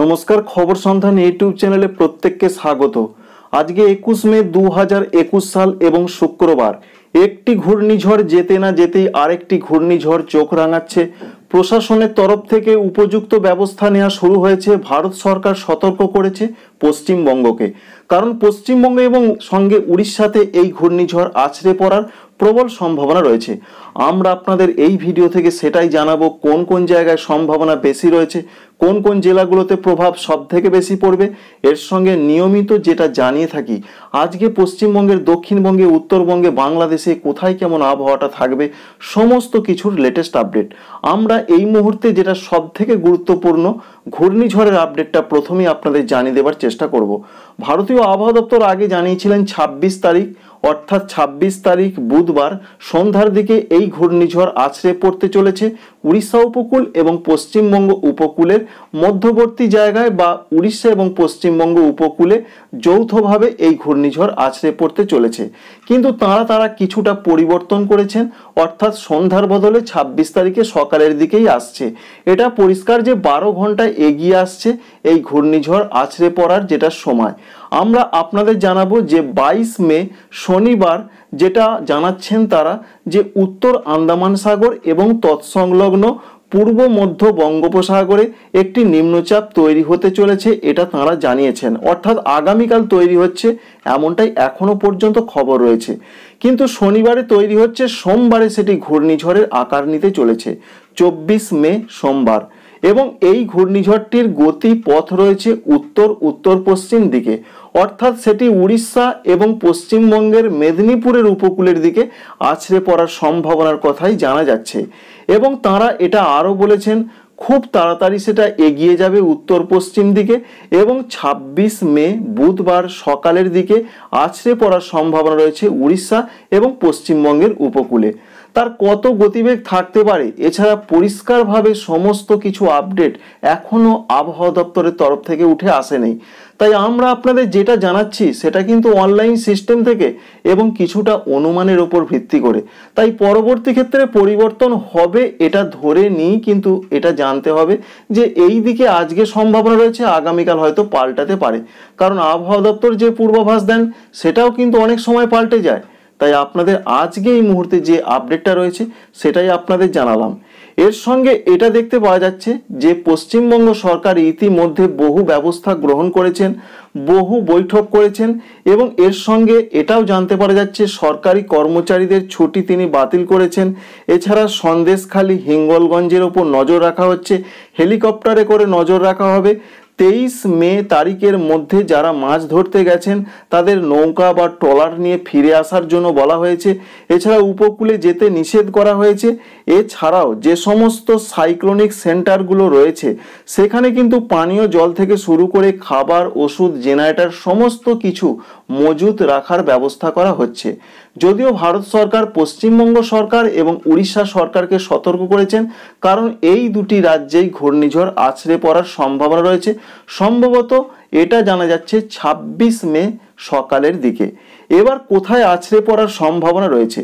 নমস্কার খবর সন্ধান ইউটিউব চ্যানেলে প্রত্যেককে স্বাগত আজকে একুশ মে দু সাল এবং শুক্রবার একটি ঘূর্ণিঝড় যেতে না যেতেই আরেকটি ঘূর্ণিঝড় চোখ রাঙাচ্ছে প্রশাসনের তরফ থেকে উপযুক্ত ব্যবস্থা নেওয়া শুরু হয়েছে ভারত সরকার সতর্ক করেছে পশ্চিমবঙ্গকে কারণ পশ্চিমবঙ্গ এবং সঙ্গে উড়িষ্যাতে এই ঘূর্ণিঝড় আছড়ে পড়ার প্রবল সম্ভাবনা রয়েছে আমরা আপনাদের এই ভিডিও থেকে সেটাই জানাবো কোন কোন জায়গায় সম্ভাবনা বেশি রয়েছে কোন কোন জেলাগুলোতে প্রভাব সব থেকে বেশি পড়বে এর সঙ্গে নিয়মিত যেটা জানিয়ে থাকি আজকে পশ্চিমবঙ্গের দক্ষিণবঙ্গে উত্তরবঙ্গে বাংলাদেশে কোথায় কেমন আবহাওয়াটা থাকবে সমস্ত কিছুর লেটেস্ট আপডেট আমরা এই মুহূর্তে যেটা সব থেকে গুরুত্বপূর্ণ ঘূর্ণিঝড়ের আপডেটটা প্রথমেই আপনাদের জানিয়ে দেবার চেষ্টা করব ভারতীয় আবহাওয়া দপ্তর আগে জানিয়েছিলেন ২৬ তারিখ অর্থাৎ ২৬ তারিখ বুধবার সন্ধ্যার দিকে এই ঘূর্ণিঝড় আছড়ে পড়তে চলেছে উড়িষ্যা উপকূল এবং পশ্চিমবঙ্গ উপকূলের মধ্যবর্তী জায়গায় বা উড়িষ্যা এবং পশ্চিমবঙ্গ উপকূলে যৌথভাবে এই ঘূর্ণিঝড় আছড়ে পড়তে চলেছে কিন্তু তারা তারা কিছুটা পরিবর্তন করেছেন অর্থাৎ সন্ধ্যার বদলে ২৬ তারিখে সকালের দিকেই আসছে এটা পরিষ্কার যে বারো ঘন্টা এগিয়ে আসছে এই ঘূর্ণিঝড় আছড়ে পড়ার যেটা সময় আমরা আপনাদের জানাবো যে বাইশ মে শনিবার যেটা জানাচ্ছেন তারা যে উত্তর আন্দামান সাগর এবং তৎসংলগ্ন পূর্ব মধ্য বঙ্গোপসাগরে একটি নিম্নচাপ তৈরি হতে চলেছে এটা তারা জানিয়েছেন অর্থাৎ আগামীকাল তৈরি হচ্ছে এমনটাই এখনও পর্যন্ত খবর রয়েছে কিন্তু শনিবারে তৈরি হচ্ছে সোমবারে সেটি ঘূর্ণিঝড়ের আকার নিতে চলেছে চব্বিশ মে সোমবার এবং এই ঘূর্ণিঝড়টির গতি পথ রয়েছে উত্তর উত্তর পশ্চিম দিকে অর্থাৎ সেটি উড়িষ্যা এবং পশ্চিমবঙ্গের মেদিনীপুরের উপকূলের দিকে আছড়ে পড়ার সম্ভাবনার কথাই জানা যাচ্ছে এবং তারা এটা আরও বলেছেন খুব তাড়াতাড়ি সেটা এগিয়ে যাবে উত্তর পশ্চিম দিকে এবং ২৬ মে বুধবার সকালের দিকে আছড়ে পড়ার সম্ভাবনা রয়েছে উড়িষ্যা এবং পশ্চিমবঙ্গের উপকূলে তার কত গতিবেগ থাকতে পারে এছাড়া পরিষ্কারভাবে সমস্ত কিছু আপডেট এখনও আবহাওয়া দপ্তরের তরফ থেকে উঠে আসেনি তাই আমরা আপনাদের যেটা জানাচ্ছি সেটা কিন্তু অনলাইন সিস্টেম থেকে এবং কিছুটা অনুমানের ওপর ভিত্তি করে তাই পরবর্তী ক্ষেত্রে পরিবর্তন হবে এটা ধরে নিই কিন্তু এটা জানতে হবে যে এই দিকে আজকে সম্ভাবনা রয়েছে আগামীকাল হয়তো পাল্টাতে পারে কারণ আবহাওয়া দপ্তর যে পূর্বাভাস দেন সেটাও কিন্তু অনেক সময় পাল্টে যায় তাই আপনাদের আজকে এই মুহূর্তে যে আপডেটটা রয়েছে সেটাই আপনাদের জানালাম এর সঙ্গে এটা দেখতে পাওয়া যাচ্ছে যে পশ্চিমবঙ্গ সরকার ইতিমধ্যে বহু ব্যবস্থা গ্রহণ করেছেন বহু বৈঠক করেছেন এবং এর সঙ্গে এটাও জানতে পারা যাচ্ছে সরকারি কর্মচারীদের ছুটি তিনি বাতিল করেছেন এছাড়া সন্দেশখালি হিঙ্গলগঞ্জের ওপর নজর রাখা হচ্ছে হেলিকপ্টারে করে নজর রাখা হবে তেইশ মে তারিখের মধ্যে যারা মাছ ধরতে গেছেন তাদের নৌকা বা ট্রলার নিয়ে ফিরে আসার জন্য বলা হয়েছে এছাড়া উপকূলে যেতে নিষেধ করা হয়েছে এছাড়াও যে সমস্ত সাইক্লোনিক সেন্টারগুলো রয়েছে সেখানে কিন্তু পানীয় জল থেকে শুরু করে খাবার ওষুধ জেনারেটার সমস্ত কিছু মজুত রাখার ব্যবস্থা করা হচ্ছে যদিও ভারত সরকার পশ্চিমবঙ্গ সরকার এবং উড়িষ্যা সরকারকে সতর্ক করেছেন কারণ এই দুটি রাজ্যেই ঘূর্ণিঝড় আছড়ে পড়ার সম্ভাবনা রয়েছে সম্ভবত এটা জানা যাচ্ছে ২৬ মে সকালের দিকে এবার কোথায় আছড়ে পড়ার সম্ভাবনা রয়েছে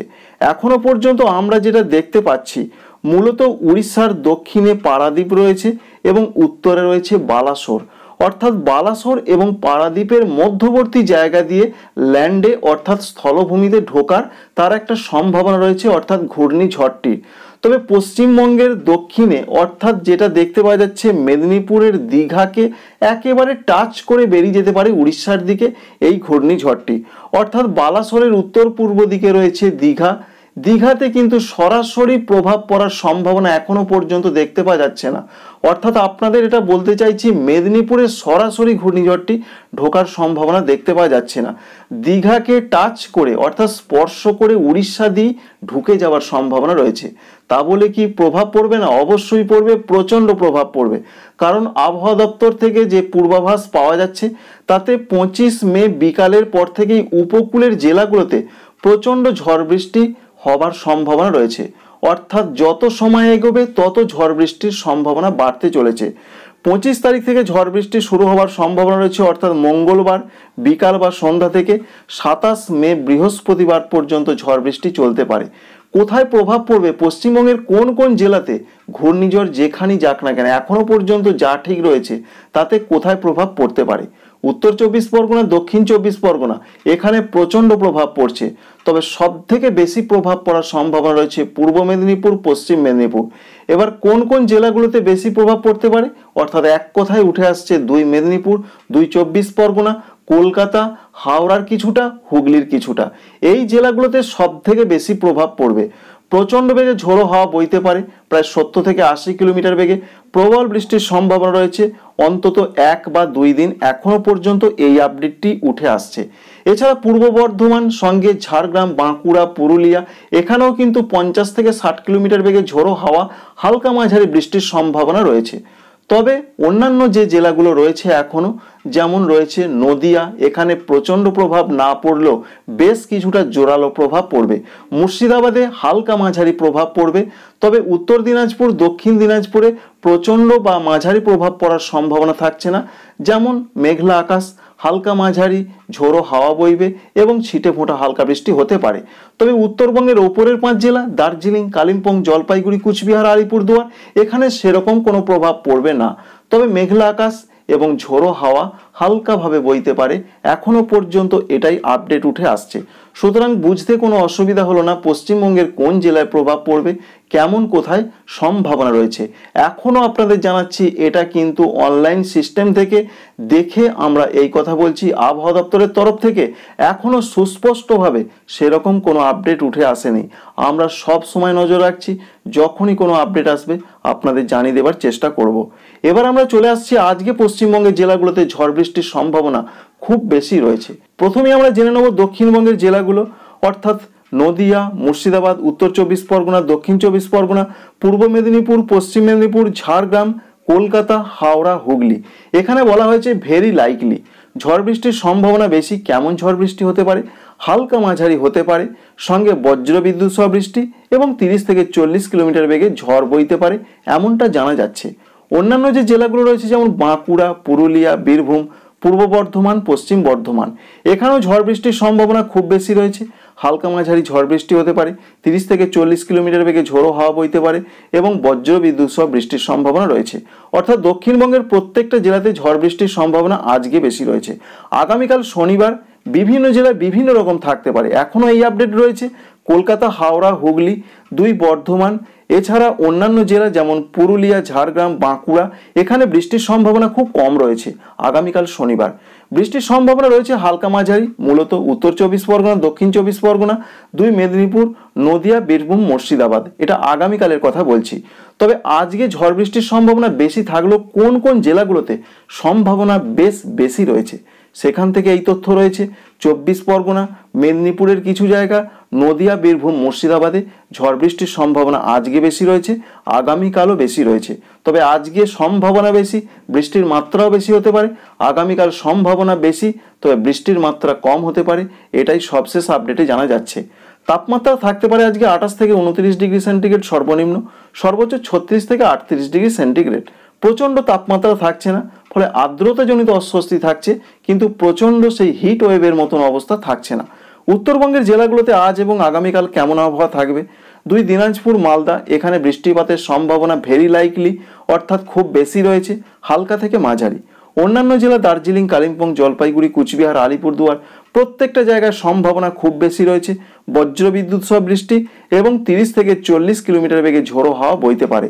এখনও পর্যন্ত আমরা যেটা দেখতে পাচ্ছি মূলত উড়িষ্যার দক্ষিণে পারাদ্বীপ রয়েছে এবং উত্তরে রয়েছে বালাসোর অর্থাৎ বালাসোর এবং পারাদ্বীপের মধ্যবর্তী জায়গা দিয়ে ল্যান্ডে অর্থাৎ স্থলভূমিতে ঢোকার তার একটা সম্ভাবনা রয়েছে অর্থাৎ ঘূর্ণিঝড়টি তবে পশ্চিমবঙ্গের দক্ষিণে অর্থাৎ যেটা দেখতে পাওয়া যাচ্ছে মেদিনীপুরের দীঘাকে একেবারে টাচ করে বেরিয়ে যেতে পারে উড়িষ্যার দিকে এই ঘূর্ণিঝড়টি অর্থাৎ বালাসরের উত্তর পূর্ব দিকে রয়েছে দীঘা দীঘাতে কিন্তু সরাসরি প্রভাব পড়ার সম্ভাবনা এখনো পর্যন্ত দেখতে পাওয়া যাচ্ছে না অর্থাৎ আপনাদের এটা বলতে চাইছি মেদিনীপুরে সরাসরি ঘূর্ণিঝড়টি ঢোকার সম্ভাবনা দেখতে পাওয়া যাচ্ছে না দীঘাকে টাচ করে অর্থাৎ স্পর্শ করে উড়িষ্যা দিয়ে ঢুকে যাওয়ার সম্ভাবনা রয়েছে তা বলে কি প্রভাব পড়বে না অবশ্যই পড়বে প্রচণ্ড প্রভাব পড়বে কারণ আবহাওয়া দপ্তর থেকে যে পূর্বাভাস পাওয়া যাচ্ছে তাতে পঁচিশ মে বিকালের পর থেকেই উপকূলের জেলাগুলোতে প্রচণ্ড ঝড় বৃষ্টি হবার সম্ভাবনা রয়েছে অর্থাৎ যত সময় এগোবে তত ঝড় বৃষ্টির সম্ভাবনা বাড়তে চলেছে পঁচিশ তারিখ থেকে ঝড় বৃষ্টি শুরু হওয়ার সম্ভাবনা রয়েছে অর্থাৎ মঙ্গলবার বিকাল বা সন্ধ্যা থেকে সাতাশ মে বৃহস্পতিবার পর্যন্ত ঝড় বৃষ্টি চলতে পারে কোথায় প্রভাব পড়বে পশ্চিমবঙ্গের কোন কোন জেলাতে ঘূর্ণিঝড় যেখানেই যাক না কেন এখনও পর্যন্ত যা ঠিক রয়েছে তাতে কোথায় প্রভাব পড়তে পারে উত্তর চব্বিশ পরগনা দক্ষিণ চব্বিশ পরগনা এখানে প্রচণ্ড প্রভাব পড়ছে তবে সব থেকে বেশি প্রভাব পড়ার সম্ভাবনা রয়েছে পূর্ব মেদিনীপুর পশ্চিম মেদিনীপুর এবার কোন কোন জেলাগুলোতে বেশি প্রভাব পড়তে পারে অর্থাৎ এক কথায় উঠে আসছে দুই মেদিনীপুর দুই চব্বিশ পরগনা কলকাতা হাওড়ার কিছুটা হুগলির কিছুটা এই জেলাগুলোতে সব থেকে বেশি প্রভাব পড়বে প্রচণ্ড বেগে ঝোড়ো হাওয়া বইতে পারে প্রায় সত্তর থেকে আশি কিলোমিটার বেগে প্রবল বৃষ্টির সম্ভাবনা রয়েছে অন্তত এক বা দুই দিন এখনও পর্যন্ত এই আপডেটটি উঠে আসছে এছাড়া পূর্ব বর্ধমান সঙ্গে ঝাড়গ্রাম বাঁকুড়া পুরুলিয়া এখানেও কিন্তু পঞ্চাশ থেকে ষাট কিলোমিটার বেগে ঝোড়ো হাওয়া হালকা মাঝারি বৃষ্টির সম্ভাবনা রয়েছে তবে অন্যান্য যে জেলাগুলো রয়েছে এখনও যেমন রয়েছে নদিয়া এখানে প্রচণ্ড প্রভাব না পড়লেও বেশ কিছুটা জোরালো প্রভাব পড়বে মুর্শিদাবাদে হালকা মাঝারি প্রভাব পড়বে তবে উত্তর দিনাজপুর দক্ষিণ দিনাজপুরে প্রচণ্ড বা মাঝারি প্রভাব পড়ার সম্ভাবনা থাকছে না যেমন মেঘলা আকাশ হালকা মাঝারি ঝোড়ো হাওয়া বইবে এবং ছিটে ফোঁটা হালকা বৃষ্টি হতে পারে তবে উত্তরবঙ্গের ওপরের পাঁচ জেলা দার্জিলিং কালিম্পং জলপাইগুড়ি কুচবিহার আলিপুরদুয়ার এখানে সেরকম কোনো প্রভাব পড়বে না তবে মেঘলা আকাশ এবং ঝোড়ো হাওয়া হালকাভাবে বইতে পারে এখনও পর্যন্ত এটাই আপডেট উঠে আসছে সুতরাং বুঝতে কোনো অসুবিধা হলো না পশ্চিমবঙ্গের কোন জেলায় প্রভাব পড়বে কেমন কোথায় সম্ভাবনা রয়েছে এখনও আপনাদের জানাচ্ছি এটা কিন্তু অনলাইন সিস্টেম থেকে দেখে আমরা এই কথা বলছি আবহাওয়া দপ্তরের তরফ থেকে এখনও সুস্পষ্টভাবে সেরকম কোনো আপডেট উঠে আসেনি আমরা সব সময় নজর রাখছি যখনই কোনো আপডেট আসবে আপনাদের জানিয়ে দেবার চেষ্টা করব এবার আমরা চলে আসছি আজকে পশ্চিমবঙ্গের জেলাগুলোতে ঝড় বৃষ্টির সম্ভাবনা খুব বেশি রয়েছে প্রথমে আমরা জেনে নেব দক্ষিণবঙ্গের জেলাগুলো অর্থাৎ নদিয়া মুর্শিদাবাদ উত্তর চব্বিশ পরগনা দক্ষিণ চব্বিশ পরগনা পূর্ব মেদিনীপুর পশ্চিম মেদিনীপুর ঝাড়গ্রাম কলকাতা হাওড়া হুগলি এখানে বলা হয়েছে ভেরি লাইকলি ঝড় বৃষ্টির সম্ভাবনা বেশি কেমন ঝড় বৃষ্টি হতে পারে হালকা মাঝারি হতে পারে সঙ্গে বজ্রবিদ্যুৎ সহ বৃষ্টি এবং তিরিশ থেকে চল্লিশ কিলোমিটার বেগে ঝড় বইতে পারে এমনটা জানা যাচ্ছে অন্যান্য যে জেলাগুলো রয়েছে যেমন বাঁকুড়া পুরুলিয়া বীরভূম পূর্ব বর্ধমান পশ্চিম বর্ধমান এখানেও ঝড় বৃষ্টির সম্ভাবনা খুব বেশি রয়েছে হালকা মাঝারি ঝড় বৃষ্টি হতে পারে তিরিশ থেকে চল্লিশ কিলোমিটার বেগে ঝোড়ো হাওয়া বইতে পারে এবং বজ্র বিদ্যুৎ সহ বৃষ্টির সম্ভাবনা রয়েছে অর্থাৎ দক্ষিণবঙ্গের প্রত্যেকটা জেলাতে ঝড় বৃষ্টির সম্ভাবনা আজকে বেশি রয়েছে আগামীকাল শনিবার বিভিন্ন জেলায় বিভিন্ন রকম থাকতে পারে এখনও এই আপডেট রয়েছে কলকাতা হাওড়া হুগলি দুই বর্ধমান এছাড়া অন্যান্য জেলা যেমন পুরুলিয়া ঝাড়গ্রাম বাঁকুড়া এখানে বৃষ্টির সম্ভাবনা খুব কম রয়েছে আগামীকাল শনিবার বৃষ্টির সম্ভাবনা রয়েছে হালকা মাঝারি মূলত উত্তর চব্বিশ পরগনা দক্ষিণ চব্বিশ পরগনা দুই মেদিনীপুর নদিয়া বীরভূম মুর্শিদাবাদ এটা আগামীকালের কথা বলছি তবে আজকে ঝড় বৃষ্টির সম্ভাবনা বেশি থাকলেও কোন কোন জেলাগুলোতে সম্ভাবনা বেশ বেশি রয়েছে সেখান থেকে এই তথ্য রয়েছে চব্বিশ পরগনা মেদিনীপুরের কিছু জায়গা নদিয়া বীরভূম মুর্শিদাবাদে ঝড় বৃষ্টির সম্ভাবনা আজকে বেশি রয়েছে আগামীকালও বেশি রয়েছে তবে আজকে সম্ভাবনা বেশি বৃষ্টির মাত্রাও বেশি হতে পারে আগামীকাল সম্ভাবনা বেশি তবে বৃষ্টির মাত্রা কম হতে পারে এটাই সবশেষ আপডেটে জানা যাচ্ছে তাপমাত্রা থাকতে পারে আজকে আঠাশ থেকে উনত্রিশ ডিগ্রি সেন্টিগ্রেড সর্বনিম্ন সর্বোচ্চ ছত্রিশ থেকে আটত্রিশ ডিগ্রি সেন্টিগ্রেড প্রচণ্ড তাপমাত্রা থাকছে না ফলে আর্দ্রতাজনিত অস্বস্তি থাকছে কিন্তু প্রচণ্ড সেই হিট ওয়েভের মতন অবস্থা থাকছে না উত্তরবঙ্গের জেলাগুলোতে আজ এবং আগামীকাল কেমন আবহাওয়া থাকবে দুই দিনাজপুর মালদা এখানে বৃষ্টিপাতের সম্ভাবনা ভেরি লাইকলি অর্থাৎ খুব বেশি রয়েছে হালকা থেকে মাঝারি অন্যান্য জেলা দার্জিলিং কালিম্পং জলপাইগুড়ি কুচবিহার আলিপুরদুয়ার প্রত্যেকটা জায়গায় সম্ভাবনা খুব বেশি রয়েছে বজ্রবিদ্যুৎ সহ বৃষ্টি এবং তিরিশ থেকে চল্লিশ কিলোমিটার বেগে ঝোড়ো হাওয়া বইতে পারে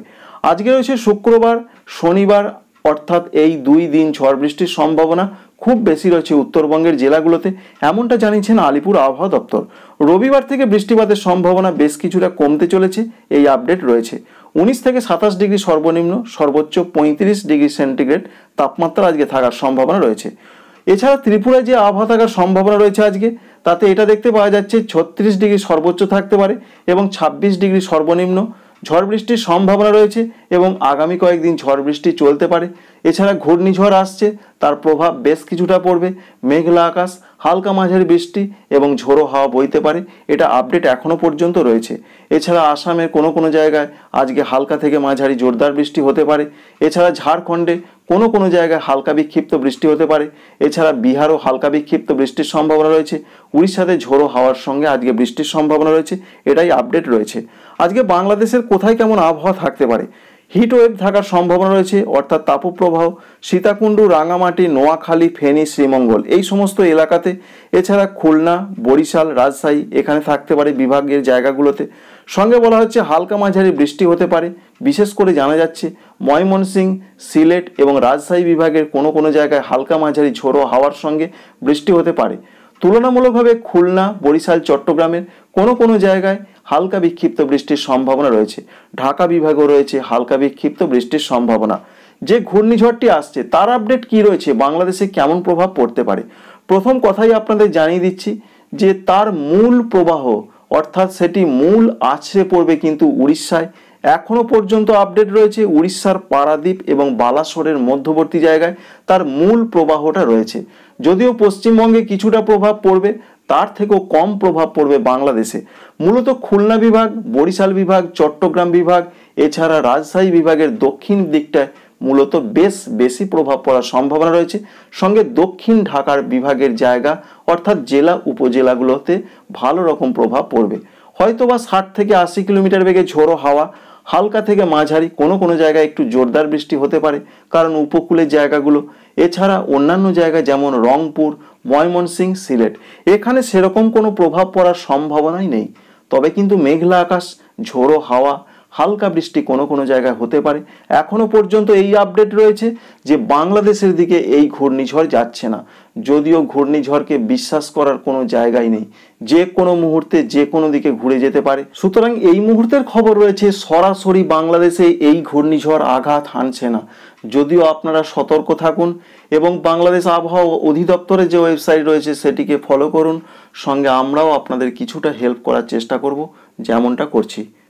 আজকে রয়েছে শুক্রবার শনিবার অর্থাৎ এই দুই দিন ঝড় বৃষ্টির সম্ভাবনা খুব বেশি রয়েছে উত্তরবঙ্গের জেলাগুলোতে এমনটা জানিয়েছেন আলিপুর আবহাওয়া দপ্তর রবিবার থেকে বৃষ্টিপাতের সম্ভাবনা বেশ কিছুটা কমতে চলেছে এই আপডেট রয়েছে উনিশ থেকে সাতাশ ডিগ্রি সর্বনিম্ন সর্বোচ্চ পঁয়ত্রিশ ডিগ্রি সেন্টিগ্রেড তাপমাত্রা আজকে থাকার সম্ভাবনা রয়েছে এছাড়া ত্রিপুরায় যে আবহাওয়া থাকার সম্ভাবনা রয়েছে আজকে তাতে এটা দেখতে পাওয়া যাচ্ছে ছত্রিশ ডিগ্রি সর্বোচ্চ থাকতে পারে এবং ছাব্বিশ ডিগ্রি সর্বনিম্ন ঝড় বৃষ্টির সম্ভাবনা রয়েছে এবং আগামী কয়েকদিন ঝড় বৃষ্টি চলতে পারে এছাড়া ঘূর্ণিঝড় আসছে তার প্রভাব বেশ কিছুটা পড়বে মেঘলা আকাশ হালকা মাঝারি বৃষ্টি এবং ঝোড়ো হাওয়া বইতে পারে এটা আপডেট এখনও পর্যন্ত রয়েছে এছাড়া আসামের কোনো কোনো জায়গায় আজকে হালকা থেকে মাঝারি জোরদার বৃষ্টি হতে পারে এছাড়া ঝাড়খণ্ডে কোনো কোনো জায়গায় হালকা বিক্ষিপ্ত বৃষ্টি হতে পারে এছাড়া বিহারও হালকা বিক্ষিপ্ত বৃষ্টির সম্ভাবনা রয়েছে উড়িষ্যাতে ঝোড়ো হাওয়ার সঙ্গে আজকে বৃষ্টির সম্ভাবনা রয়েছে এটাই আপডেট রয়েছে আজকে বাংলাদেশের কোথায় কেমন আবহাওয়া থাকতে পারে হিট ওয়েভ থাকার সম্ভাবনা রয়েছে অর্থাৎ তাপপ্রবাহ সীতাকুণ্ডু রাঙামাটি নোয়াখালী ফেনী শ্রীমঙ্গল এই সমস্ত এলাকাতে এছাড়া খুলনা বরিশাল রাজশাহী এখানে থাকতে পারে বিভাগের জায়গাগুলোতে সঙ্গে বলা হচ্ছে হালকা মাঝারি বৃষ্টি হতে পারে বিশেষ করে জানা যাচ্ছে ময়মনসিং সিলেট এবং রাজশাহী বিভাগের কোনো কোনো জায়গায় হালকা মাঝারি ঝোড়ো হাওয়ার সঙ্গে বৃষ্টি হতে পারে তুলনামূলকভাবে খুলনা বরিশাল চট্টগ্রামের কোনো কোনো জায়গায় হালকা বিক্ষিপ্ত বৃষ্টির সম্ভাবনা রয়েছে ঢাকা বিভাগেও রয়েছে হালকা বিক্ষিপ্ত বৃষ্টির সম্ভাবনা যে ঘূর্ণিঝড়টি আসছে তার আপডেট কি রয়েছে বাংলাদেশে কেমন প্রভাব পড়তে পারে প্রথম কথাই আপনাদের জানিয়ে দিচ্ছি যে তার মূল প্রবাহ অর্থাৎ সেটি মূল আছড়ে পড়বে কিন্তু উড়িষ্যায় এখনও পর্যন্ত আপডেট রয়েছে উড়িষ্যার পারাদ্বীপ এবং বালাসরের মধ্যবর্তী জায়গায় তার মূল প্রবাহটা রয়েছে যদিও পশ্চিমবঙ্গে কিছুটা প্রভাব পড়বে তার থেকেও কম প্রভাব পড়বে বাংলাদেশে মূলত খুলনা বিভাগ বরিশাল বিভাগ চট্টগ্রাম বিভাগ এছাড়া রাজশাহী বিভাগের দক্ষিণ দিকটায় মূলত বেশ বেশি প্রভাব পড়ার সম্ভাবনা রয়েছে সঙ্গে দক্ষিণ ঢাকার বিভাগের জায়গা অর্থাৎ জেলা উপজেলাগুলোতে ভালো রকম প্রভাব পড়বে হয়তোবা ষাট থেকে আশি কিলোমিটার বেগে ঝোড়ো হাওয়া হালকা থেকে মাঝারি কোনো কোনো জায়গায় একটু জোরদার বৃষ্টি হতে পারে কারণ উপকূলের জায়গাগুলো এছাড়া অন্যান্য জায়গা যেমন রংপুর ময়মনসিং সিলেট এখানে সেরকম কোনো প্রভাব পড়ার সম্ভাবনাই নেই তবে কিন্তু মেঘলা আকাশ ঝোড়ো হাওয়া হালকা বৃষ্টি কোনো কোনো জায়গায় হতে পারে এখনও পর্যন্ত এই আপডেট রয়েছে যে বাংলাদেশের দিকে এই ঘূর্ণিঝড় যাচ্ছে না যদিও ঘূর্ণিঝড়কে বিশ্বাস করার কোনো জায়গাই নেই যে কোনো মুহূর্তে যে কোনো দিকে ঘুরে যেতে পারে সুতরাং এই মুহূর্তের খবর রয়েছে সরাসরি বাংলাদেশে এই ঘূর্ণিঝড় আঘাত হানছে না যদিও আপনারা সতর্ক থাকুন এবং বাংলাদেশ আবহাওয়া অধিদপ্তরের যে ওয়েবসাইট রয়েছে সেটিকে ফলো করুন সঙ্গে আমরাও আপনাদের কিছুটা হেল্প করার চেষ্টা করব যেমনটা করছি